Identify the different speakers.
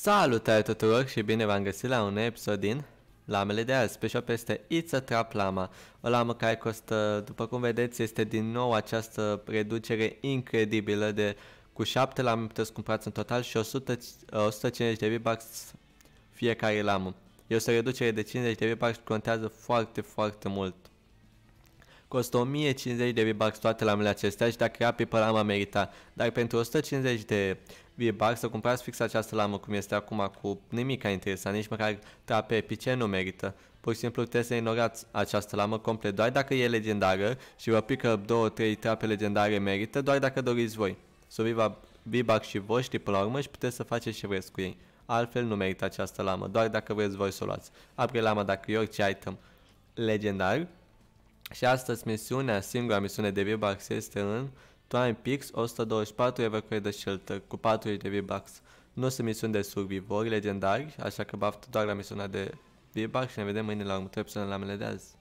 Speaker 1: Salutare tuturor și bine v-am găsit la un episod din Lamele de azi. Special peste It's a Trap Lama, o lamă care costă, după cum vedeți, este din nou această reducere incredibilă de cu 7 lame puteți cumpărați în total și 100, 150 uh, de v fiecare lamă. Este o reducere de 50 de v contează foarte, foarte mult. Costă 1050 de V-Bucks toate lamele acestea și dacă ia pe păram a merita. Dar pentru 150 de V-Bucks să cumpărați fix această lamă cum este acum cu nimica interesant, nici măcar trape epice nu merită. Pur și simplu trebuie să ignorați această lamă complet doar dacă e legendară și vă pică 2-3 trape legendare merită doar dacă doriți voi. să vă V-Bucks și voi știi până la urmă și puteți să faceți ce vreți cu ei. Altfel nu merită această lamă, doar dacă vreți voi să o luați. Apre lama dacă e orice item legendar și astăzi misiunea, singura misiune de V-Bucks este în Twin Peaks 124 Evacuate the Shelter cu 40 de V-Bucks. Nu sunt misiuni de survivori legendari, așa că baftă doar la misiunea de V-Bucks și ne vedem mâine la următoarea episod la mele de azi.